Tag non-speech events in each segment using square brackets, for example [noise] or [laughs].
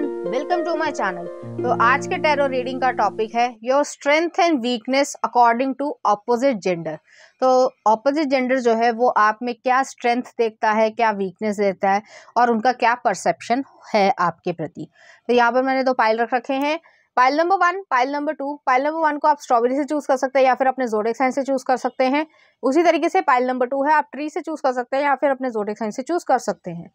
everyone welcome to my channel तो आज के टैरो रीडिंग का टॉपिक है your strength and weakness according to opposite gender तो ऑपोजिट जेंडर जो है वो आप में क्या स्ट्रेंथ देखता है क्या वीकनेस देखता है और उनका क्या परसेप्शन है आपके प्रति तो यहाँ पर मैंने दो पाइल रख रखे हैं pile number one pile number two pile number one को आप स्ट्रॉबेरी से चूज कर सकते हैं या फिर अपने जोडिक साइन से चूज कर सकते हैं उसी तरीके से पाइल नंबर टू है आप ट्री से चूज कर सकते हैं या फिर अपने जोड़े साइन से चूज कर सकते हैं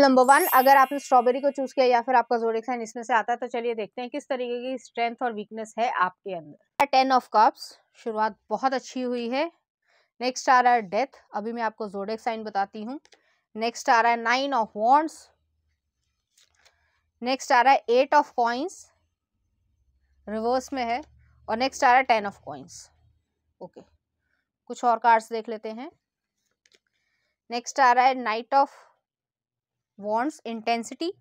नंबर वन अगर आपने स्ट्रॉबेरी को चूज किया या फिर आपका जोरिक साइन इसमें से आता है तो चलिए देखते हैं किस तरीके की स्ट्रेंथ और वीकनेस है आपके अंदर टेन ऑफ कप्स शुरुआत बहुत अच्छी हुई है नेक्स्ट आ रहा है डेथ अभी मैं आपको जोडेक साइन बताती हूँ नेक्स्ट आ रहा है नाइन ऑफ वॉन्ट्स नेक्स्ट आ रहा है एट ऑफ कॉइन्स रिवर्स में है और नेक्स्ट आ रहा है टेन ऑफ कॉइन्स ओके कुछ और कार्ड्स देख लेते हैं नेक्स्ट आ रहा है knight of wands intensity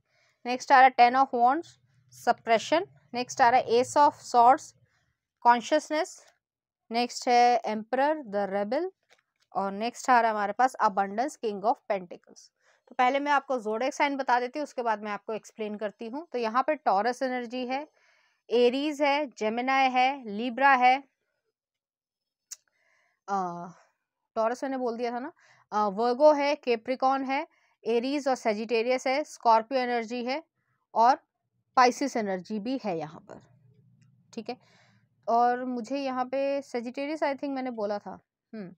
next आ रहा है ten of wands suppression next आ रहा है ace of swords consciousness next है एम्पर द रेबल और नेक्स्ट आ रहा है हमारे पास अबंडेंस किंग ऑफ पेंटिकल्स तो पहले मैं आपको जोडेक साइन बता देती हूँ उसके बाद मैं आपको एक्सप्लेन करती हूँ तो यहाँ पर टॉरस एनर्जी है एरीज है जेमिनाय है लिब्रा है टॉरस मैंने बोल दिया था ना वर्गो है केप्रिकॉन है एरीज और सेजिटेरियस है स्कॉर्पियो एनर्जी है और पाइसिस एनर्जी भी है यहाँ पर ठीक है और मुझे यहाँ पे सेजिटेरियस आई थिंक मैंने बोला था हम्म,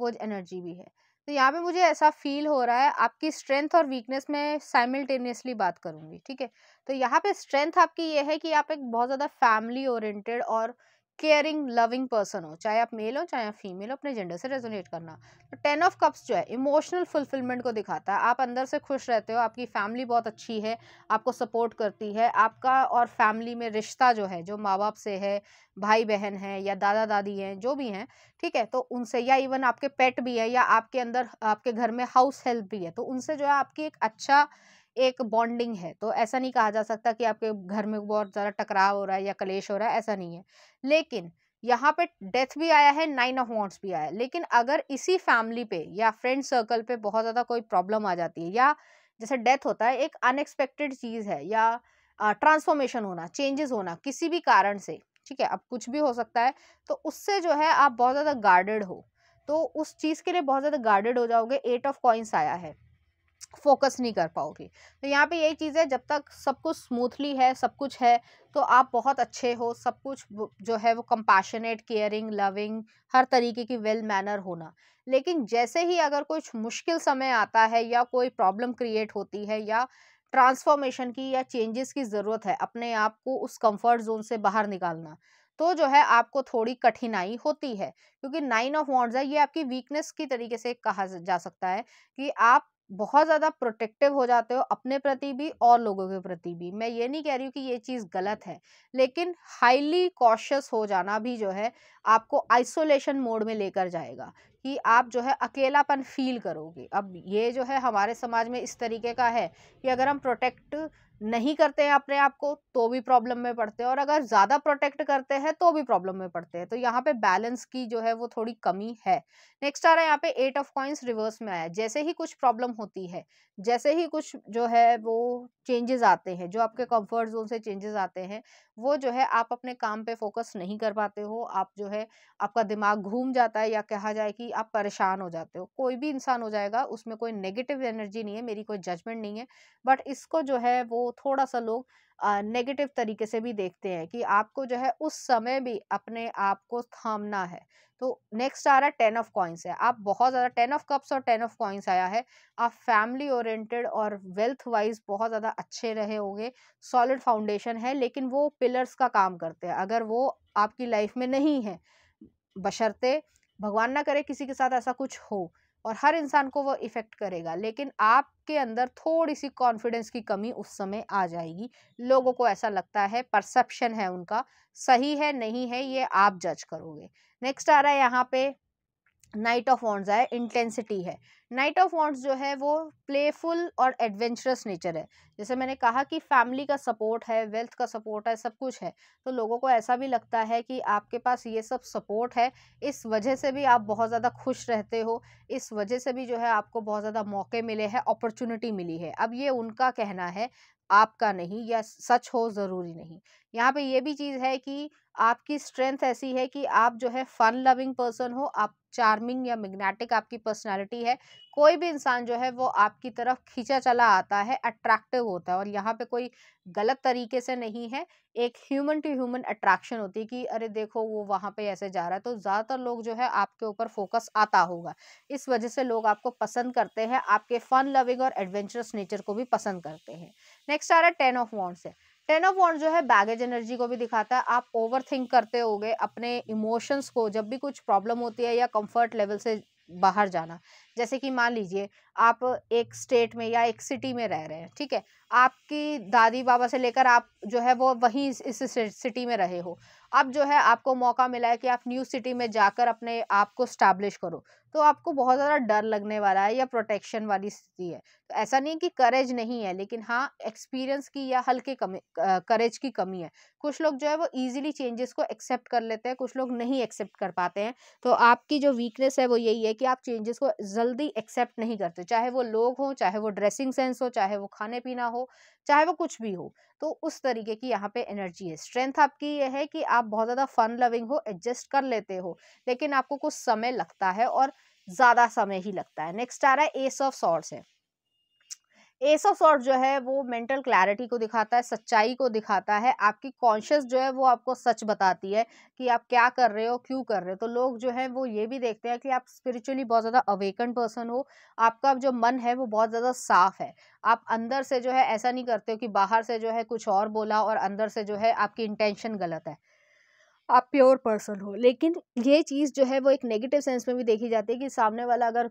वो एनर्जी भी है तो यहाँ पे मुझे ऐसा फील हो रहा है आपकी स्ट्रेंथ और वीकनेस में साइमल्टेनियसली बात करूँगी ठीक है तो यहाँ पे स्ट्रेंथ आपकी ये है कि आप एक बहुत ज़्यादा फैमिली ओरिएंटेड और केयरिंग लविंग पर्सन हो चाहे आप मेल हो चाहे आप फीमेल हो अपने जेंडर से रेजोनेट करना तो टेन ऑफ कप्स जो है इमोशनल फुलफिलमेंट को दिखाता है आप अंदर से खुश रहते हो आपकी फैमिली बहुत अच्छी है आपको सपोर्ट करती है आपका और फैमिली में रिश्ता जो है जो माँ बाप से है भाई बहन है या दादा दादी हैं जो भी हैं ठीक है तो उनसे या इवन आपके पेट भी है या आपके अंदर आपके घर में हाउस हेल्प भी है तो उनसे जो है आपकी एक अच्छा एक बॉन्डिंग है तो ऐसा नहीं कहा जा सकता कि आपके घर में बहुत ज़्यादा टकराव हो रहा है या कलेश हो रहा है ऐसा नहीं है लेकिन यहाँ पे डेथ भी आया है नाइन ऑफ वॉन्ट्स भी आया है लेकिन अगर इसी फैमिली पे या फ्रेंड सर्कल पे बहुत ज़्यादा कोई प्रॉब्लम आ जाती है या जैसे डेथ होता है एक अनएक्सपेक्टेड चीज़ है या ट्रांसफॉर्मेशन होना चेंजेस होना किसी भी कारण से ठीक है अब कुछ भी हो सकता है तो उससे जो है आप बहुत ज़्यादा गार्डेड हो तो उस चीज़ के लिए बहुत ज़्यादा गार्डेड हो जाओगे एट ऑफ कॉइन्स आया है फोकस नहीं कर पाओगे तो यहाँ पे यही चीज़ है जब तक सब कुछ स्मूथली है सब कुछ है तो आप बहुत अच्छे हो सब कुछ जो है वो कंपैशनेट केयरिंग लविंग हर तरीके की वेल well मैनर होना लेकिन जैसे ही अगर कुछ मुश्किल समय आता है या कोई प्रॉब्लम क्रिएट होती है या ट्रांसफॉर्मेशन की या चेंजेस की ज़रूरत है अपने आप को उस कम्फर्ट जोन से बाहर निकालना तो जो है आपको थोड़ी कठिनाई होती है क्योंकि नाइन ऑफ वॉन्ड्स है ये आपकी वीकनेस की तरीके से कहा जा सकता है कि आप बहुत ज़्यादा प्रोटेक्टिव हो जाते हो अपने प्रति भी और लोगों के प्रति भी मैं ये नहीं कह रही हूँ कि ये चीज़ गलत है लेकिन हाईली कॉशियस हो जाना भी जो है आपको आइसोलेशन मोड में लेकर जाएगा कि आप जो है अकेलापन फील करोगे अब ये जो है हमारे समाज में इस तरीके का है कि अगर हम प्रोटेक्ट नहीं करते हैं अपने आप को तो भी प्रॉब्लम में पड़ते हैं और अगर ज़्यादा प्रोटेक्ट करते हैं तो भी प्रॉब्लम में पड़ते हैं तो यहाँ पे बैलेंस की जो है वो थोड़ी कमी है नेक्स्ट आ रहा है यहाँ पे एट ऑफ कॉइन्स रिवर्स में आया जैसे ही कुछ प्रॉब्लम होती है जैसे ही कुछ जो है वो चेंजेस आते हैं जो आपके कम्फर्ट जोन से चेंजेस आते हैं वो जो है आप अपने काम पर फोकस नहीं कर पाते हो आप जो है आपका दिमाग घूम जाता है या कहा जाए कि आप परेशान हो जाते हो कोई भी इंसान हो जाएगा उसमें कोई नेगेटिव एनर्जी नहीं है मेरी कोई जजमेंट नहीं है बट इसको जो है वो थोड़ा सा लोग नेगेटिव तरीके से भी देखते हैं कि आपको जो है उस समय भी अपने आप को थामना है तो नेक्स्ट आ रहा है टेन ऑफ कॉइन्स है आप बहुत ज़्यादा टेन ऑफ कप्स और टेन ऑफ कॉइन्स आया है आप फैमिली ओरिएंटेड और वेल्थ वाइज बहुत ज़्यादा अच्छे रहे होंगे सॉलिड फाउंडेशन है लेकिन वो पिलर्स का काम करते हैं अगर वो आपकी लाइफ में नहीं है बशर्ते भगवान ना करे किसी के साथ ऐसा कुछ हो और हर इंसान को वो इफ़ेक्ट करेगा लेकिन आपके अंदर थोड़ी सी कॉन्फिडेंस की कमी उस समय आ जाएगी लोगों को ऐसा लगता है परसेप्शन है उनका सही है नहीं है ये आप जज करोगे नेक्स्ट आ रहा है यहाँ पे नाइट ऑफ वॉन्ट्स है इंटेंसिटी है नाइट ऑफ वॉन्ट्स जो है वो प्लेफुल और एडवेंचरस नेचर है जैसे मैंने कहा कि फैमिली का सपोर्ट है वेल्थ का सपोर्ट है सब कुछ है तो लोगों को ऐसा भी लगता है कि आपके पास ये सब सपोर्ट है इस वजह से भी आप बहुत ज़्यादा खुश रहते हो इस वजह से भी जो है आपको बहुत ज़्यादा मौके मिले हैं अपॉर्चुनिटी मिली है अब ये उनका कहना है आपका नहीं या सच हो ज़रूरी नहीं यहाँ पे ये भी चीज़ है कि आपकी स्ट्रेंथ ऐसी है कि आप जो है फन लविंग पर्सन हो आप चार्मिंग या मैग्नेटिक आपकी पर्सनालिटी है कोई भी इंसान जो है वो आपकी तरफ खींचा चला आता है अट्रैक्टिव होता है और यहाँ पे कोई गलत तरीके से नहीं है एक ह्यूमन टू ह्यूमन अट्रैक्शन होती है कि अरे देखो वो वहाँ पे ऐसे जा रहा है तो ज़्यादातर लोग जो है आपके ऊपर फोकस आता होगा इस वजह से लोग आपको पसंद करते हैं आपके फ़न लविंग और एडवेंचरस नेचर को भी पसंद करते हैं नेक्स्ट आ रहा है टेन ऑफ वॉन्ट्स से टेन ऑफ वॉन्ड जो है बैगेज एनर्जी को भी दिखाता है आप ओवर थिंक करते हो अपने इमोशंस को जब भी कुछ प्रॉब्लम होती है या कंफर्ट लेवल से बाहर जाना जैसे कि मान लीजिए आप एक स्टेट में या एक सिटी में रह रहे हैं ठीक है आपकी दादी बाबा से लेकर आप जो है वो वहीं इस, सिटी में रहे हो अब जो है आपको मौका मिला है कि आप न्यू सिटी में जाकर अपने आप को स्टैब्लिश करो तो आपको बहुत ज़्यादा डर लगने वाला है या प्रोटेक्शन वाली स्थिति है तो ऐसा नहीं कि करेज नहीं है लेकिन हाँ एक्सपीरियंस की या हल्के कमी करेज की कमी है कुछ लोग जो है वो ईजिली चेंजेस को एक्सेप्ट कर लेते हैं कुछ लोग नहीं एक्सेप्ट कर पाते हैं तो आपकी जो वीकनेस है वो यही है कि आप चेंजेस को जल्दी एक्सेप्ट नहीं करते चाहे वो लोग हों चाहे वो ड्रेसिंग सेंस हो चाहे वो खाने पीना हो चाहे वो कुछ भी हो तो उस तरीके की यहाँ पे एनर्जी है स्ट्रेंथ आपकी ये है कि आप बहुत ज़्यादा फन लविंग हो एडजस्ट कर लेते हो लेकिन आपको कुछ समय लगता है और ज़्यादा समय ही लगता है नेक्स्ट आ रहा है एस ऑफ सॉर्ट्स है एस ऑफ सॉर्ट जो है वो मेंटल क्लैरिटी को दिखाता है सच्चाई को दिखाता है आपकी कॉन्शियस जो है वो आपको सच बताती है कि आप क्या कर रहे हो क्यों कर रहे हो तो लोग जो है वो ये भी देखते हैं कि आप स्पिरिचुअली बहुत ज़्यादा अवेकन पर्सन हो आपका जो मन है वो बहुत ज़्यादा साफ है आप अंदर से जो है ऐसा नहीं करते हो कि बाहर से जो है कुछ और बोला और अंदर से जो है आपकी इंटेंशन गलत है आप प्योर पर्सन हो लेकिन ये चीज़ जो है वो एक नेगेटिव सेंस में भी देखी जाती है कि सामने वाला अगर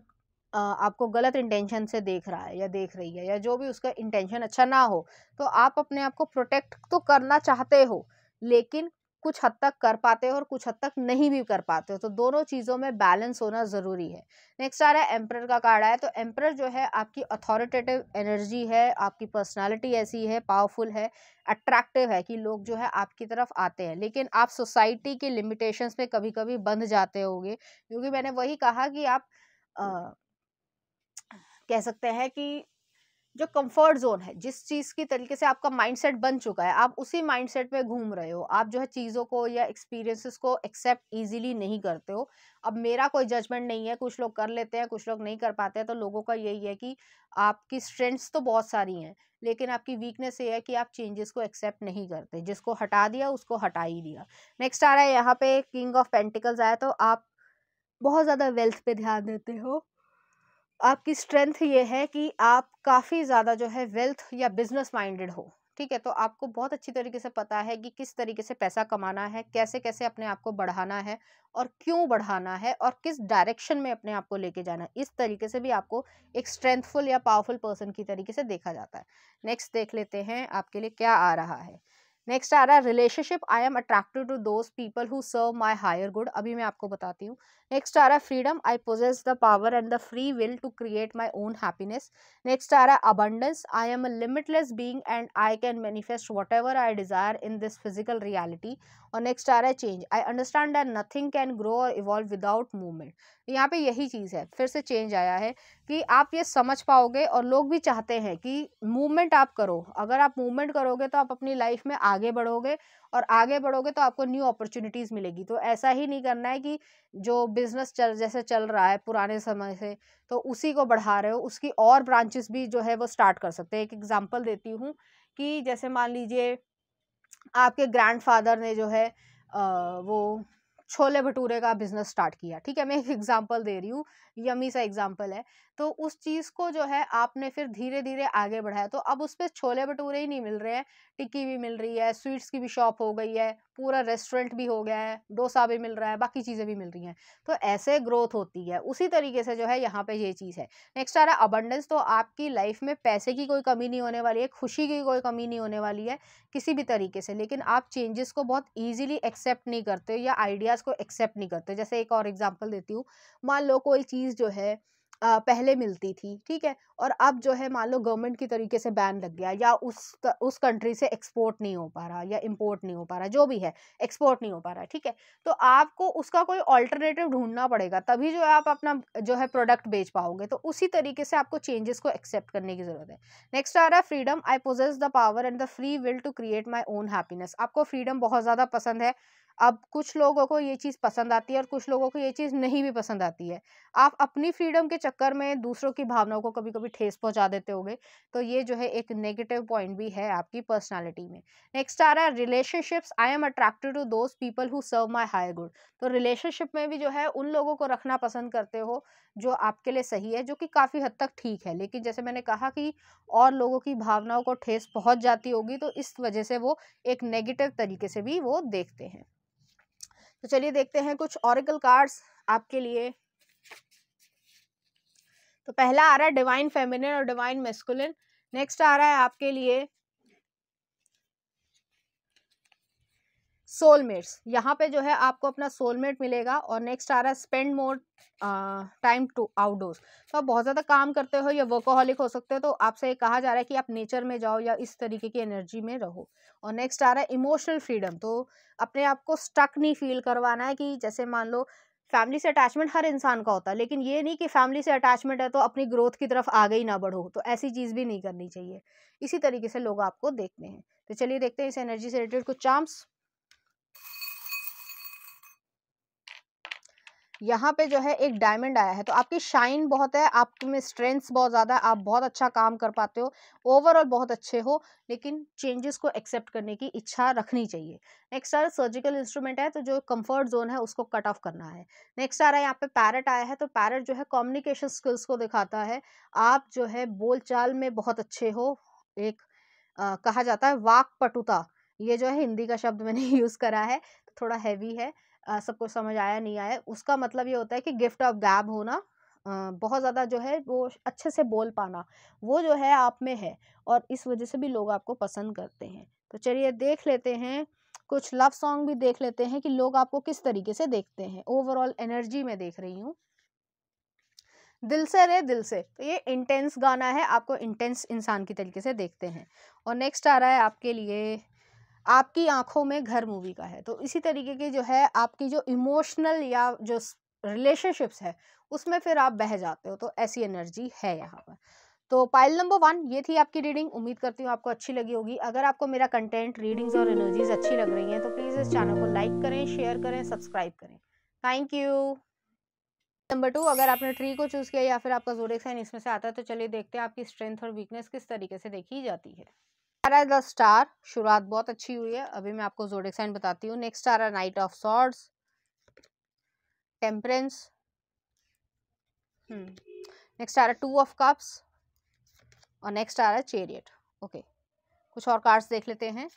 आपको गलत इंटेंशन से देख रहा है या देख रही है या जो भी उसका इंटेंशन अच्छा ना हो तो आप अपने आप को प्रोटेक्ट तो करना चाहते हो लेकिन कुछ हद तक कर पाते हो और कुछ हद तक नहीं भी कर पाते हो तो दोनों चीज़ों में बैलेंस होना ज़रूरी है नेक्स्ट आ रहा है एम्प्रर का कार्ड आया तो एम्प्रर जो है आपकी अथॉरिटेटिव एनर्जी है आपकी पर्सनालिटी ऐसी है पावरफुल है अट्रैक्टिव है कि लोग जो है आपकी तरफ आते हैं लेकिन आप सोसाइटी के लिमिटेशंस में कभी कभी बंध जाते होगे क्योंकि मैंने वही कहा कि आप आ, कह सकते हैं कि जो कंफर्ट जोन है जिस चीज़ की तरीके से आपका माइंडसेट बन चुका है आप उसी माइंडसेट में घूम रहे हो आप जो है चीज़ों को या एक्सपीरियंसेस को एक्सेप्ट इजीली नहीं करते हो अब मेरा कोई जजमेंट नहीं है कुछ लोग कर लेते हैं कुछ लोग नहीं कर पाते हैं तो लोगों का यही है कि आपकी स्ट्रेंथ्स तो बहुत सारी हैं लेकिन आपकी वीकनेस ये है कि आप चेंजेस को एक्सेप्ट नहीं करते जिसको हटा दिया उसको हटा ही दिया नेक्स्ट आ रहा है यहाँ पे किंग ऑफ पेंटिकल्स आया तो आप बहुत ज़्यादा वेल्थ पे ध्यान देते हो आपकी स्ट्रेंथ ये है कि आप काफ़ी ज़्यादा जो है वेल्थ या बिजनेस माइंडेड हो ठीक है तो आपको बहुत अच्छी तरीके से पता है कि किस तरीके से पैसा कमाना है कैसे कैसे अपने आप को बढ़ाना है और क्यों बढ़ाना है और किस डायरेक्शन में अपने आप को लेके जाना है इस तरीके से भी आपको एक स्ट्रेंथफुल या पावरफुल पर्सन की तरीके से देखा जाता है नेक्स्ट देख लेते हैं आपके लिए क्या आ रहा है नेक्स्ट आ रहा है relationship I am attractive to those people who serve my higher good अभी मैं आपको बताती हूँ नेक्स्ट आ रहा है freedom I possess the power and the free will to create my own happiness next आ रहा है abundance I am a limitless being and I can manifest whatever I desire in this physical reality और next आ रहा है change I understand that nothing can grow और evolve without movement यहाँ पे यही चीज़ है फिर से चेंज आया है कि आप ये समझ पाओगे और लोग भी चाहते हैं कि मूवमेंट आप करो अगर आप मूवमेंट करोगे तो आप अपनी लाइफ में आगे बढ़ोगे और आगे बढ़ोगे तो आपको न्यू अपॉर्चुनिटीज़ मिलेगी तो ऐसा ही नहीं करना है कि जो बिज़नेस चल जैसे चल रहा है पुराने समय से तो उसी को बढ़ा रहे हो उसकी और ब्रांचेस भी जो है वो स्टार्ट कर सकते हैं एक एग्ज़ाम्पल देती हूँ कि जैसे मान लीजिए आपके ग्रैंडफादर ने जो है आ, वो छोले भटूरे का बिजनेस स्टार्ट किया ठीक है मैं एक एग्ज़ाम्पल दे रही हूँ यमी सा एग्ज़ाम्पल है तो उस चीज़ को जो है आपने फिर धीरे धीरे आगे बढ़ाया तो अब उस पर छोले भटूरे ही नहीं मिल रहे हैं टिक्की भी मिल रही है स्वीट्स की भी शॉप हो गई है पूरा रेस्टोरेंट भी हो गया है डोसा भी मिल रहा है बाकी चीज़ें भी मिल रही हैं तो ऐसे ग्रोथ होती है उसी तरीके से जो है यहाँ पे ये चीज़ है नेक्स्ट आ रहा है अबंडेंस तो आपकी लाइफ में पैसे की कोई कमी नहीं होने वाली है खुशी की कोई कमी नहीं होने वाली है किसी भी तरीके से लेकिन आप चेंजेस को बहुत ईजिली एक्सेप्ट नहीं करते या आइडियाज़ को एक्सेप्ट नहीं करते जैसे एक और एग्जाम्पल देती हूँ मान लो कोई चीज़ जो है पहले मिलती थी ठीक है और अब जो है मान लो गवर्नमेंट की तरीके से बैन लग गया या उस उस कंट्री से एक्सपोर्ट नहीं हो पा रहा या इम्पोर्ट नहीं हो पा रहा जो भी है एक्सपोर्ट नहीं हो पा रहा ठीक है तो आपको उसका कोई ऑल्टरनेटिव ढूंढना पड़ेगा तभी जो है आप अपना जो है प्रोडक्ट बेच पाओगे तो उसी तरीके से आपको चेंजेस को एक्सेप्ट करने की ज़रूरत है नेक्स्ट आ रहा है freedom I possess the power and the free will to create my own happiness आपको फ्रीडम बहुत ज़्यादा पसंद है अब कुछ लोगों को ये चीज़ पसंद आती है और कुछ लोगों को ये चीज़ नहीं भी पसंद आती है आप अपनी फ्रीडम के चक्कर में दूसरों की भावनाओं को कभी कभी ठेस पहुंचा देते होगे तो ये जो है एक नेगेटिव पॉइंट भी है आपकी पर्सनालिटी में नेक्स्ट आ रहा है relationships I am attracted to those people who serve my higher good तो रिलेशनशिप में भी जो है उन लोगों को रखना पसंद करते हो जो आपके लिए सही है जो कि काफ़ी हद तक ठीक है लेकिन जैसे मैंने कहा कि और लोगों की भावनाओं को ठेस पहुँच जाती होगी तो इस वजह से वो एक नेगेटिव तरीके से भी वो देखते हैं तो चलिए देखते हैं कुछ ऑरिकल कार्ड्स आपके लिए तो पहला आ रहा है डिवाइन फेमिनिन और डिवाइन मेस्कुलिन नेक्स्ट आ रहा है आपके लिए सोलमेट्स यहाँ पे जो है आपको अपना सोलमेट मिलेगा और नेक्स्ट आ रहा है spend more time to outdoors तो आप बहुत ज़्यादा काम करते हो या वर्कोहॉलिक हो सकते हो तो आपसे ये कहा जा रहा है कि आप नेचर में जाओ या इस तरीके की एनर्जी में रहो और नेक्स्ट आ रहा है इमोशनल फ्रीडम तो अपने आप को स्टक नहीं फील करवाना है कि जैसे मान लो फैमिली से अटैचमेंट हर इंसान का होता है लेकिन ये नहीं कि फैमिली से अटैचमेंट है तो अपनी ग्रोथ की तरफ आगे ही ना बढ़ो तो ऐसी चीज़ भी नहीं करनी चाहिए इसी तरीके से लोग आपको देखते हैं तो चलिए देखते हैं इस एनर्जी से रिलेटेड कुछ चांस यहाँ पे जो है एक डायमंड आया है तो आपकी शाइन बहुत है आपके में स्ट्रेंथ्स बहुत ज़्यादा है आप बहुत अच्छा काम कर पाते हो ओवरऑल बहुत अच्छे हो लेकिन चेंजेस को एक्सेप्ट करने की इच्छा रखनी चाहिए नेक्स्ट आ रहा सर्जिकल इंस्ट्रूमेंट है तो जो कंफर्ट जोन है उसको कट ऑफ करना है नेक्स्ट आ रहा है यहाँ पे पैरट आया है तो पैरट जो है कम्युनिकेशन स्किल्स को दिखाता है आप जो है चाल में बहुत अच्छे हो एक आ, कहा जाता है वाक पटुता ये जो है हिंदी का शब्द मैंने यूज़ [laughs] करा है थोड़ा हैवी है सबको समझ आया नहीं आया उसका मतलब ये होता है कि गिफ्ट ऑफ गैब होना बहुत ज़्यादा जो है वो अच्छे से बोल पाना वो जो है आप में है और इस वजह से भी लोग आपको पसंद करते हैं तो चलिए देख लेते हैं कुछ लव सॉन्ग भी देख लेते हैं कि लोग आपको किस तरीके से देखते हैं ओवरऑल एनर्जी में देख रही हूँ दिल से रे दिल से तो ये इंटेंस गाना है आपको इंटेंस इंसान की तरीके से देखते हैं और नेक्स्ट आ रहा है आपके लिए आपकी आंखों में घर मूवी का है तो इसी तरीके की जो है आपकी जो इमोशनल या जो रिलेशनशिप्स है उसमें फिर आप बह जाते हो तो ऐसी एनर्जी है यहाँ पर तो पाइल नंबर वन ये थी आपकी रीडिंग उम्मीद करती हूँ आपको अच्छी लगी होगी अगर आपको मेरा कंटेंट रीडिंग्स और एनर्जीज अच्छी लग रही हैं तो प्लीज़ इस चैनल को लाइक करें शेयर करें सब्सक्राइब करें थैंक यू नंबर टू अगर आपने ट्री को चूज़ किया या फिर आपका जोरेक साइन इसमें से आता है तो चलिए देखते हैं आपकी स्ट्रेंथ और वीकनेस किस तरीके से देखी जाती है है द स्टार शुरुआत बहुत अच्छी हुई है अभी मैं आपको जोडिक साइन बताती हूँ नेक्स्ट आ रहा knight of swords temperance next आ रहा टू ऑफ कप्स और नेक्स्ट आ रहा है चेरियट ओके कुछ और कार्ड्स देख लेते हैं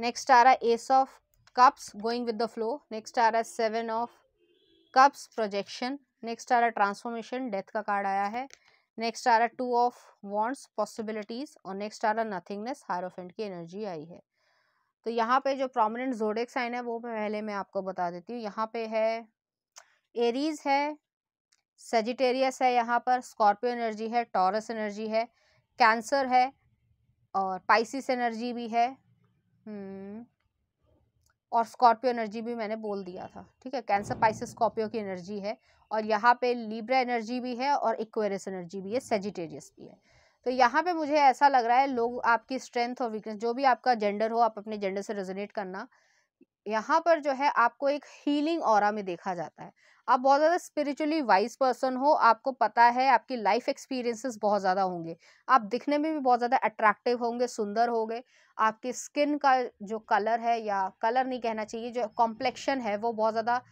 नेक्स्ट आ रहा है ace of cups going with the flow next आ रहा है seven of cups projection next आ रहा है ट्रांसफॉर्मेशन डेथ का कार्ड आया है नेक्स्ट आ रहा टू ऑफ वॉन्ट्स पॉसिबिलिटीज और नेक्स्ट आ रहा नथिंगनेस हायरोफेंट की एनर्जी आई है तो यहाँ पे जो प्रोमिनेंट जोडेक साइन है वो पहले मैं आपको बता देती हूँ यहाँ पे है एरीज है सेजिटेरियस है यहाँ पर स्कॉर्पियो एनर्जी है टॉरस एनर्जी है कैंसर है और पाइसिस एनर्जी भी है हम्म, और स्कॉर्पियो एनर्जी भी मैंने बोल दिया था ठीक है कैंसर पाइसिस स्कॉर्पियो की एनर्जी है और यहाँ पे लिब्रा एनर्जी भी है और इक्वेरस एनर्जी भी है सेजिटेरियस भी है तो यहाँ पे मुझे ऐसा लग रहा है लोग आपकी स्ट्रेंथ और वीकनेस जो भी आपका जेंडर हो आप अपने जेंडर से रेजोनेट करना यहाँ पर जो है आपको एक हीलिंग और में देखा जाता है आप बहुत ज़्यादा स्पिरिचुअली वाइज पर्सन हो आपको पता है आपकी लाइफ एक्सपीरियंसेस बहुत ज़्यादा होंगे आप दिखने में भी बहुत ज़्यादा अट्रैक्टिव होंगे सुंदर होंगे आपकी स्किन का जो कलर है या कलर नहीं कहना चाहिए जो कॉम्प्लेक्शन है वो बहुत ज़्यादा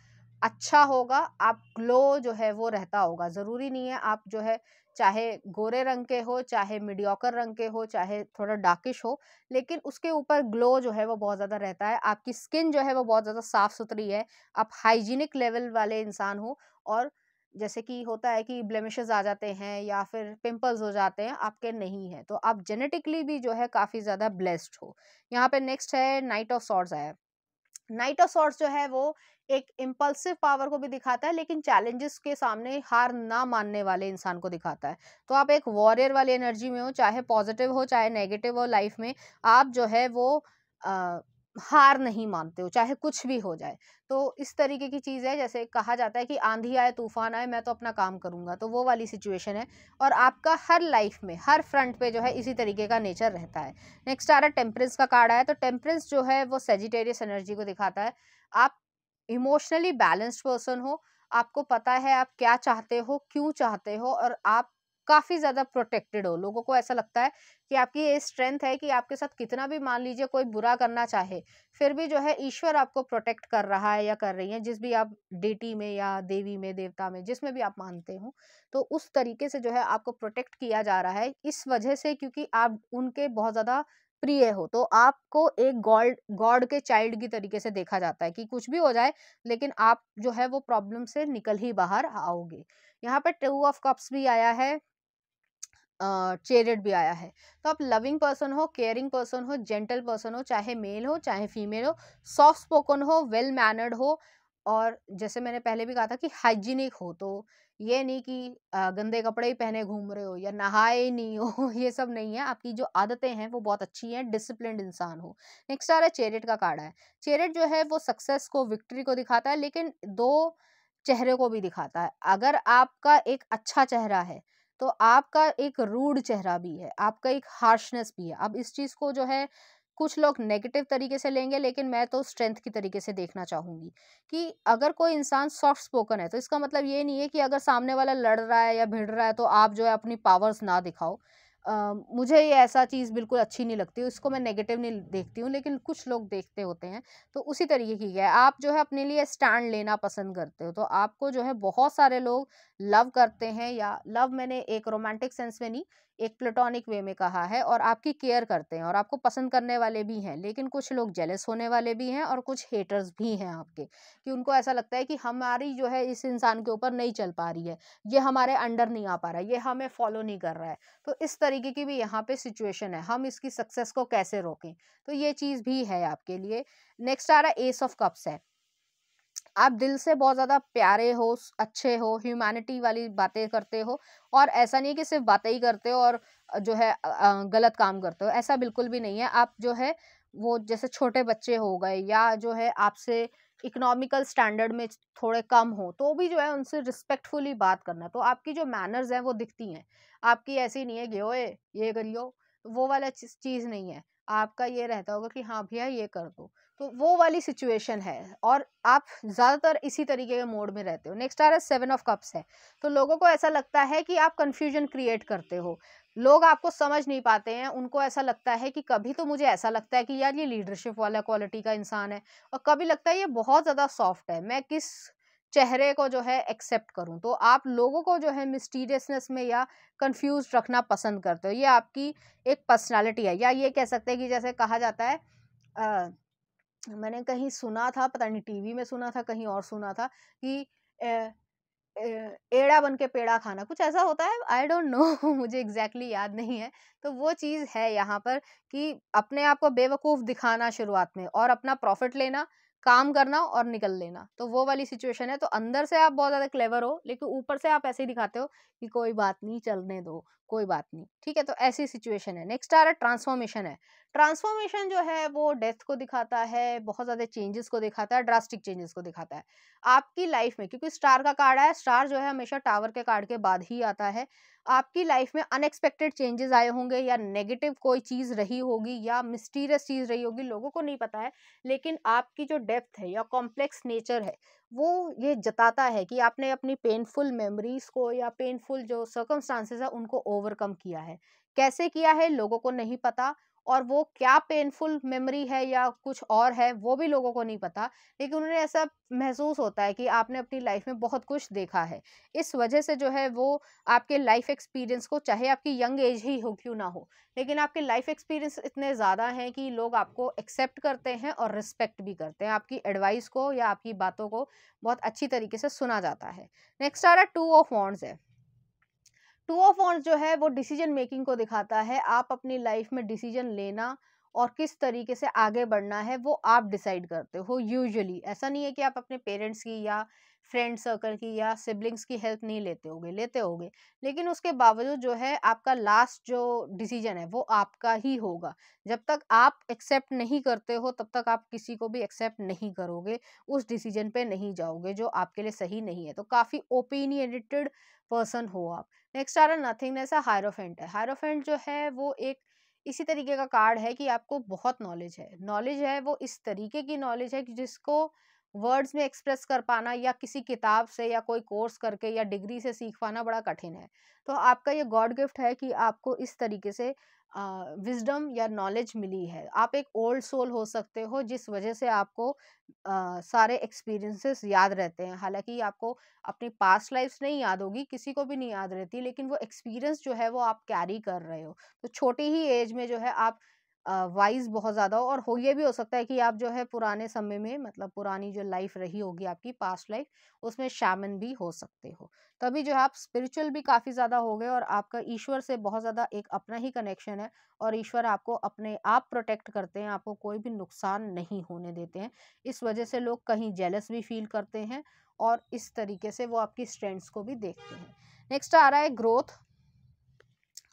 अच्छा होगा आप ग्लो जो है वो रहता होगा ज़रूरी नहीं है आप जो है चाहे गोरे रंग के हो चाहे मिडियोकर रंग के हो चाहे थोड़ा डार्किश हो लेकिन उसके ऊपर ग्लो जो है वो बहुत ज़्यादा रहता है आपकी स्किन जो है वो बहुत ज़्यादा साफ़ सुथरी है आप हाइजीनिक लेवल वाले इंसान हो और जैसे कि होता है कि ब्लेमिशेज आ जाते हैं या फिर पिंपल्स हो जाते हैं आपके नहीं है तो आप जेनेटिकली भी जो है काफ़ी ज़्यादा ब्लेस्ड हो यहाँ पे नेक्स्ट है नाइट ऑफ सॉर्ट्स आया सॉर्ट्स जो है वो एक इम्पल्सिव पावर को भी दिखाता है लेकिन चैलेंजेस के सामने हार ना मानने वाले इंसान को दिखाता है तो आप एक वॉरियर वाली एनर्जी में हो चाहे पॉजिटिव हो चाहे नेगेटिव हो लाइफ में आप जो है वो आ, हार नहीं मानते हो चाहे कुछ भी हो जाए तो इस तरीके की चीज़ है जैसे कहा जाता है कि आंधी आए तूफान आए मैं तो अपना काम करूँगा तो वो वाली सिचुएशन है और आपका हर लाइफ में हर फ्रंट पे जो है इसी तरीके का नेचर रहता है नेक्स्ट आ रहा है टेम्परेंस का कार्ड आया तो टेम्परेंस जो है वो सेजिटेरियस एनर्जी को दिखाता है आप इमोशनली बैलेंस्ड पर्सन हो आपको पता है आप क्या चाहते हो क्यों चाहते हो और आप काफ़ी ज़्यादा प्रोटेक्टेड हो लोगों को ऐसा लगता है कि आपकी ये स्ट्रेंथ है कि आपके साथ कितना भी मान लीजिए कोई बुरा करना चाहे फिर भी जो है ईश्वर आपको प्रोटेक्ट कर रहा है या कर रही है जिस भी आप डेटी में या देवी में देवता में जिसमें भी आप मानते हो तो उस तरीके से जो है आपको प्रोटेक्ट किया जा रहा है इस वजह से क्योंकि आप उनके बहुत ज़्यादा प्रिय हो तो आपको एक गॉड गॉड के चाइल्ड की तरीके से देखा जाता है कि कुछ भी हो जाए लेकिन आप जो है वो प्रॉब्लम से निकल ही बाहर आओगे यहाँ पर टू ऑफ कप्स भी आया है ट्रेडेड भी आया है तो आप लविंग पर्सन हो केयरिंग पर्सन हो जेंटल पर्सन हो चाहे मेल हो चाहे फीमेल हो सॉफ्ट स्पोकन हो वेल मैनर्ड हो और जैसे मैंने पहले भी कहा था कि हाइजीनिक हो तो ये नहीं कि गंदे कपड़े ही पहने घूम रहे हो या नहाए नहीं हो [laughs] ये सब नहीं है आपकी जो आदतें हैं वो बहुत अच्छी हैं डिसिप्लिन इंसान हो नेक्स्ट आ रहा है चेरिट का कार्ड है चेरिट जो है वो सक्सेस को विक्ट्री को दिखाता है लेकिन दो चेहरे को भी दिखाता है अगर आपका एक अच्छा चेहरा है तो आपका एक रूड चेहरा भी है आपका एक हार्शनेस भी है अब इस चीज़ को जो है कुछ लोग नेगेटिव तरीके से लेंगे लेकिन मैं तो स्ट्रेंथ की तरीके से देखना चाहूँगी कि अगर कोई इंसान सॉफ्ट स्पोकन है तो इसका मतलब ये नहीं है कि अगर सामने वाला लड़ रहा है या भिड़ रहा है तो आप जो है अपनी पावर्स ना दिखाओ Uh, मुझे ये ऐसा चीज़ बिल्कुल अच्छी नहीं लगती उसको मैं नेगेटिव नहीं देखती हूँ लेकिन कुछ लोग देखते होते हैं तो उसी तरीके की है आप जो है अपने लिए स्टैंड लेना पसंद करते हो तो आपको जो है बहुत सारे लोग लव करते हैं या लव मैंने एक रोमांटिक सेंस में नहीं एक प्लेटोनिक वे में कहा है और आपकी केयर करते हैं और आपको पसंद करने वाले भी हैं लेकिन कुछ लोग जेलस होने वाले भी हैं और कुछ हेटर्स भी हैं आपके कि उनको ऐसा लगता है कि हमारी जो है इस इंसान के ऊपर नहीं चल पा रही है ये हमारे अंडर नहीं आ पा रहा है ये हमें फॉलो नहीं कर रहा है तो इस तरीके की भी यहाँ पे सिचुएशन है हम इसकी सक्सेस को कैसे रोकें तो ये चीज़ भी है आपके लिए नेक्स्ट आ रहा है एस ऑफ कप्स है आप दिल से बहुत ज़्यादा प्यारे हो अच्छे हो ह्यूमैनिटी वाली बातें करते हो और ऐसा नहीं कि सिर्फ बातें ही करते हो और जो है गलत काम करते हो ऐसा बिल्कुल भी नहीं है आप जो है वो जैसे छोटे बच्चे हो गए या जो है आपसे इकोनॉमिकल स्टैंडर्ड में थोड़े कम हो तो भी जो है उनसे रिस्पेक्टफुली बात करना तो आपकी जो मैनर्स हैं वो दिखती हैं आपकी ऐसी नहीं है कि ये करियो वो वाला चीज़ नहीं है आपका ये रहता होगा कि हाँ भैया ये कर दो तो वो वाली सिचुएशन है और आप ज़्यादातर इसी तरीके के मोड में रहते हो नेक्स्ट आ रहा है सेवन ऑफ कप्स है तो लोगों को ऐसा लगता है कि आप कन्फ्यूजन क्रिएट करते हो लोग आपको समझ नहीं पाते हैं उनको ऐसा लगता है कि कभी तो मुझे ऐसा लगता है कि यार ये लीडरशिप वाला क्वालिटी का इंसान है और कभी लगता है ये बहुत ज़्यादा सॉफ्ट है मैं किस चेहरे को जो है एक्सेप्ट करूं तो आप लोगों को जो है मिस्टीरियसनेस में या कंफ्यूज रखना पसंद करते हो ये आपकी एक पर्सनालिटी है या ये कह सकते हैं कि जैसे कहा जाता है आ, मैंने कहीं सुना था पता नहीं टीवी में सुना था कहीं और सुना था कि ए, ए, एड़ा बन के पेड़ा खाना कुछ ऐसा होता है आई डोंट नो मुझे एग्जैक्टली exactly याद नहीं है तो वो चीज़ है यहाँ पर कि अपने आप को बेवकूफ़ दिखाना शुरुआत में और अपना प्रॉफिट लेना काम करना और निकल लेना तो वो वाली सिचुएशन है तो अंदर से आप बहुत ज़्यादा क्लेवर हो लेकिन ऊपर से आप ऐसे ही दिखाते हो कि कोई बात नहीं चलने दो कोई बात नहीं ठीक है तो ऐसी सिचुएशन है नेक्स्ट आ रहा है ट्रांसफॉर्मेशन है ट्रांसफॉर्मेशन जो है वो डेथ को दिखाता है बहुत ज़्यादा चेंजेस को दिखाता है ड्रास्टिक चेंजेस को दिखाता है आपकी लाइफ में क्योंकि स्टार का कार्ड है स्टार जो है हमेशा टावर के कार्ड के बाद ही आता है आपकी लाइफ में अनएक्सपेक्टेड चेंजेस आए होंगे या नेगेटिव कोई चीज़ रही होगी या मिस्टीरियस चीज़ रही होगी लोगों को नहीं पता है लेकिन आपकी जो डेप्थ है या कॉम्प्लेक्स नेचर है वो ये जताता है कि आपने अपनी पेनफुल मेमोरीज को या पेनफुल जो सर्कमस्टांसेस है उनको ओवरकम किया है कैसे किया है लोगों को नहीं पता और वो क्या पेनफुल मेमोरी है या कुछ और है वो भी लोगों को नहीं पता लेकिन उन्हें ऐसा महसूस होता है कि आपने अपनी लाइफ में बहुत कुछ देखा है इस वजह से जो है वो आपके लाइफ एक्सपीरियंस को चाहे आपकी यंग एज ही हो क्यों ना हो लेकिन आपके लाइफ एक्सपीरियंस इतने ज़्यादा हैं कि लोग आपको एक्सेप्ट करते हैं और रिस्पेक्ट भी करते हैं आपकी एडवाइस को या आपकी बातों को बहुत अच्छी तरीके से सुना जाता है नेक्स्ट आ रहा टू ऑफ वॉन्ड्स है टू ऑफ ऑन जो है वो डिसीजन मेकिंग को दिखाता है आप अपनी लाइफ में डिसीजन लेना और किस तरीके से आगे बढ़ना है वो आप डिसाइड करते हो यूजुअली ऐसा नहीं है कि आप अपने पेरेंट्स की या फ्रेंड सर्कल की या सिबलिंग्स की हेल्प नहीं लेते होगे लेते होगे लेकिन उसके बावजूद जो है आपका लास्ट जो डिसीजन है वो आपका ही होगा जब तक आप एक्सेप्ट नहीं करते हो तब तक आप किसी को भी एक्सेप्ट नहीं करोगे उस डिसीजन पे नहीं जाओगे जो आपके लिए सही नहीं है तो काफ़ी ओपिनियनेटेड पर्सन हो आप नेक्स्ट आर नथिंग ऐसा हायरोफेंट है हायरोफेंट जो है वो एक इसी तरीके का कार्ड है कि आपको बहुत नॉलेज है नॉलेज है वो इस तरीके की नॉलेज है कि जिसको वर्ड्स में एक्सप्रेस कर पाना या किसी किताब से या कोई कोर्स करके या डिग्री से सीख पाना बड़ा कठिन है तो आपका ये गॉड गिफ्ट है कि आपको इस तरीके से विजडम या नॉलेज मिली है आप एक ओल्ड सोल हो सकते हो जिस वजह से आपको आ, सारे एक्सपीरियंसेस याद रहते हैं हालांकि आपको अपनी पास्ट लाइफ नहीं याद होगी किसी को भी नहीं याद रहती लेकिन वो एक्सपीरियंस जो है वो आप कैरी कर रहे हो तो छोटी ही एज में जो है आप वाइज बहुत ज़्यादा हो और हो ये भी हो सकता है कि आप जो है पुराने समय में मतलब पुरानी जो लाइफ रही होगी आपकी पास्ट लाइफ उसमें शामिल भी हो सकते हो तभी जो है आप स्पिरिचुअल भी काफ़ी ज़्यादा हो गए और आपका ईश्वर से बहुत ज़्यादा एक अपना ही कनेक्शन है और ईश्वर आपको अपने आप प्रोटेक्ट करते हैं आपको कोई भी नुकसान नहीं होने देते हैं इस वजह से लोग कहीं जेलस भी फील करते हैं और इस तरीके से वो आपकी स्ट्रेंथ्स को भी देखते हैं नेक्स्ट आ रहा है growth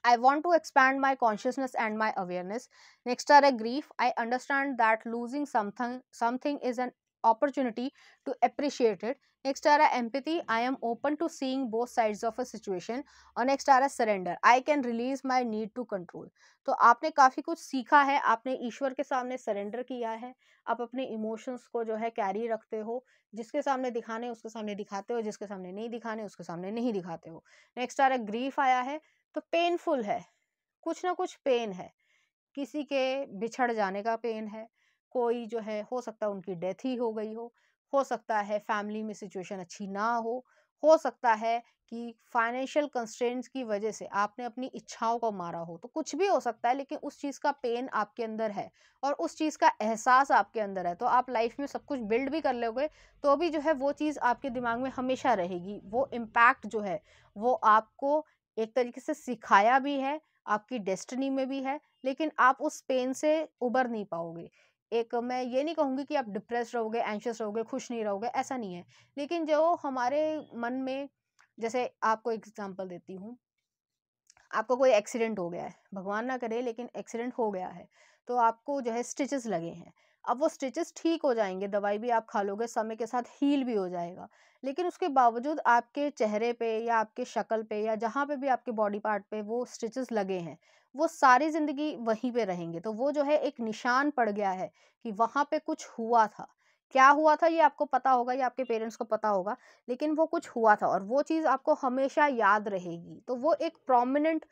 I want to expand my consciousness and my awareness next are a grief I understand that losing something something is an opportunity to appreciate it next are a I am open to seeing both sides of a situation और next are surrender I can release my need to control तो आपने काफ़ी कुछ सीखा है आपने ईश्वर के सामने सरेंडर किया है आप अपने इमोशंस को जो है कैरी रखते हो जिसके सामने दिखाने उसके सामने दिखाते हो जिसके सामने नहीं दिखाने उसके सामने नहीं दिखाते हो नेक्स्ट आर अ ग्रीफ आया है तो पेनफुल है कुछ ना कुछ पेन है किसी के बिछड़ जाने का पेन है कोई जो है हो सकता है उनकी डेथ ही हो गई हो हो सकता है फैमिली में सिचुएशन अच्छी ना हो हो सकता है कि फाइनेंशियल कंस्ट्रेंट्स की वजह से आपने अपनी इच्छाओं को मारा हो तो कुछ भी हो सकता है लेकिन उस चीज़ का पेन आपके अंदर है और उस चीज़ का एहसास आपके अंदर है तो आप लाइफ में सब कुछ बिल्ड भी कर लोगे तो भी जो है वो चीज़ आपके दिमाग में हमेशा रहेगी वो इम्पैक्ट जो है वो आपको एक तरीके से सिखाया भी है आपकी डेस्टिनी में भी है लेकिन आप उस पेन से उबर नहीं पाओगे एक मैं ये नहीं कहूँगी कि आप डिप्रेस रहोगे एंशियस रहोगे खुश नहीं रहोगे ऐसा नहीं है लेकिन जो हमारे मन में जैसे आपको एग्जाम्पल देती हूँ आपको कोई एक्सीडेंट हो गया है भगवान ना करे लेकिन एक्सीडेंट हो गया है तो आपको जो है स्टिचेस लगे हैं अब वो स्टिचेस ठीक हो जाएंगे दवाई भी आप खा लोगे समय के साथ हील भी हो जाएगा लेकिन उसके बावजूद आपके चेहरे पे या आपके शक्ल पे या जहाँ पे भी आपके बॉडी पार्ट पे वो स्टिचेस लगे हैं वो सारी ज़िंदगी वहीं पे रहेंगे तो वो जो है एक निशान पड़ गया है कि वहाँ पे कुछ हुआ था क्या हुआ था ये आपको पता होगा या आपके पेरेंट्स को पता होगा लेकिन वो कुछ हुआ था और वो चीज़ आपको हमेशा याद रहेगी तो वो एक प्रोमिनेंट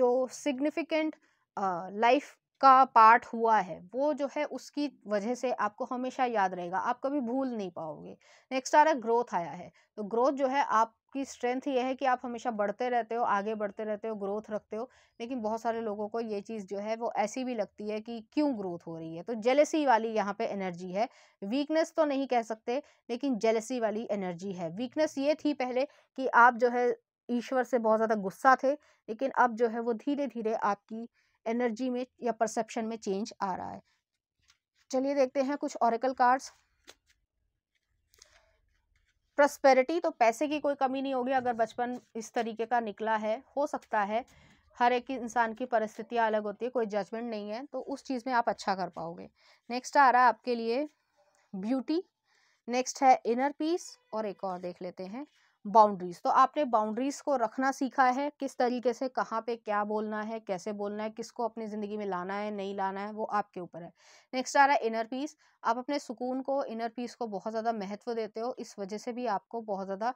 जो सिग्निफिकेंट लाइफ का पार्ट हुआ है वो जो है उसकी वजह से आपको हमेशा याद रहेगा आप कभी भूल नहीं पाओगे नेक्स्ट आ रहा है ग्रोथ आया है तो ग्रोथ जो है आप की स्ट्रेंथ ये है कि आप हमेशा बढ़ते रहते हो आगे बढ़ते रहते हो ग्रोथ रखते हो लेकिन बहुत सारे लोगों को ये चीज़ जो है वो ऐसी भी लगती है कि क्यों ग्रोथ हो रही है तो जेलेसी वाली यहाँ पे एनर्जी है वीकनेस तो नहीं कह सकते लेकिन जेलेसी वाली एनर्जी है वीकनेस ये थी पहले कि आप जो है ईश्वर से बहुत ज़्यादा गुस्सा थे लेकिन अब जो है वो धीरे धीरे आपकी एनर्जी में या परसेप्शन में चेंज आ रहा है चलिए देखते हैं कुछ औरकल कार्ड्स प्रस्पेरिटी तो पैसे की कोई कमी नहीं होगी अगर बचपन इस तरीके का निकला है हो सकता है हर एक इंसान की परिस्थितियाँ अलग होती है कोई जजमेंट नहीं है तो उस चीज़ में आप अच्छा कर पाओगे नेक्स्ट आ रहा है आपके लिए ब्यूटी नेक्स्ट है इनर पीस और एक और देख लेते हैं बाउंड्रीज तो आपने बाउंड्रीज को रखना सीखा है किस तरीके से कहाँ पे क्या बोलना है कैसे बोलना है किसको अपनी ज़िंदगी में लाना है नहीं लाना है वो आपके ऊपर है नेक्स्ट आ रहा है इनर पीस आप अपने सुकून को इनर पीस को बहुत ज़्यादा महत्व देते हो इस वजह से भी आपको बहुत ज़्यादा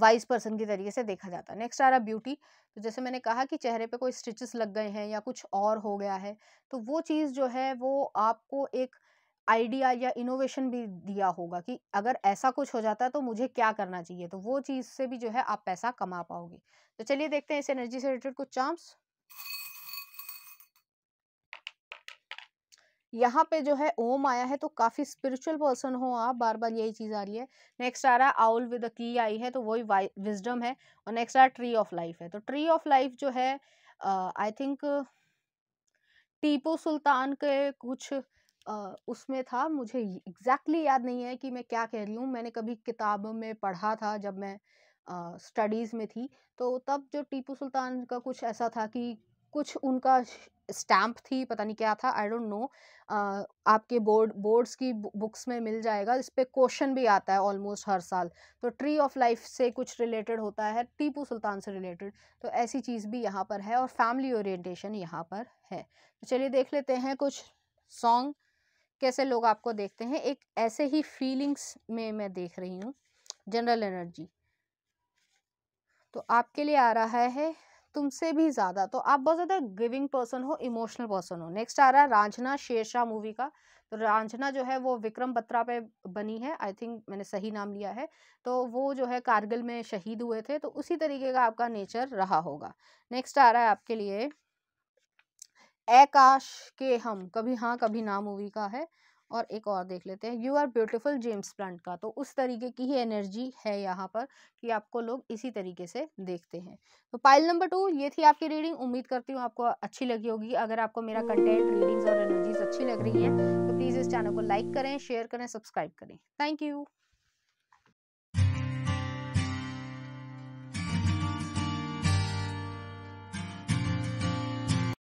वाइज पर्सन के तरीके से देखा जाता है नेक्स्ट आ रहा ब्यूटी तो जैसे मैंने कहा कि चेहरे पे कोई स्टिचेस लग गए हैं या कुछ और हो गया है तो वो चीज़ जो है वो आपको एक आइडिया या इनोवेशन भी दिया होगा कि अगर ऐसा कुछ हो जाता है तो मुझे क्या करना चाहिए तो वो चीज़ से भी जो है आप पैसा कमा पाओगे तो चलिए देखते हैं इस एनर्जी से रिलेटेड कुछ चांस यहाँ पे जो है ओम आया है तो काफ़ी स्पिरिचुअल पर्सन हो आप बार बार यही चीज़ आ रही है नेक्स्ट आ रहा है आउल विद की आई है तो वही विजडम है और नेक्स्ट आ रहा है ट्री ऑफ लाइफ है तो ट्री ऑफ लाइफ जो है आई थिंक टीपू सुल्तान के कुछ उसमें था मुझे एग्जैक्टली याद नहीं है कि मैं क्या कह रही हूँ मैंने कभी किताब में पढ़ा था जब मैं स्टडीज़ में थी तो तब जो टीपू सुल्तान का कुछ ऐसा था कि कुछ उनका स्टैम्प थी पता नहीं क्या था आई डोंट नो आपके बोर्ड बोर्ड्स की बुक्स में मिल जाएगा इस पर क्वेश्चन भी आता है ऑलमोस्ट हर साल तो ट्री ऑफ लाइफ से कुछ रिलेटेड होता है टीपू सुल्तान से रिलेटेड तो ऐसी चीज़ भी यहाँ पर है और फैमिली ओरिएंटेशन यहाँ पर है तो चलिए देख लेते हैं कुछ सॉन्ग कैसे लोग आपको देखते हैं एक ऐसे ही फीलिंग्स में मैं देख रही हूँ जनरल एनर्जी तो आपके लिए आ रहा है तुमसे भी ज़्यादा तो आप बहुत ज़्यादा गिविंग पर्सन हो इमोशनल पर्सन हो नेक्स्ट आ रहा है रांझना शेरशाह मूवी का तो रांझना जो है वो विक्रम बत्रा पे बनी है आई थिंक मैंने सही नाम लिया है तो वो जो है कारगिल में शहीद हुए थे तो उसी तरीके का आपका नेचर रहा होगा नेक्स्ट आ रहा है आपके लिए एकाश के हम कभी हाँ कभी ना मूवी का है और एक और देख लेते हैं you are beautiful gems plant का तो उस तरीके की ही एनर्जी है यहाँ पर कि आपको लोग इसी तरीके से देखते हैं तो पाइल नंबर टू ये थी आपकी रीडिंग उम्मीद करती हूँ आपको अच्छी लगी होगी अगर आपको मेरा कंटेंट रीडिंग्स और एनर्जीज अच्छी लग रही है तो प्लीज़ इस चैनल को लाइक करें शेयर करें सब्सक्राइब करें थैंक यू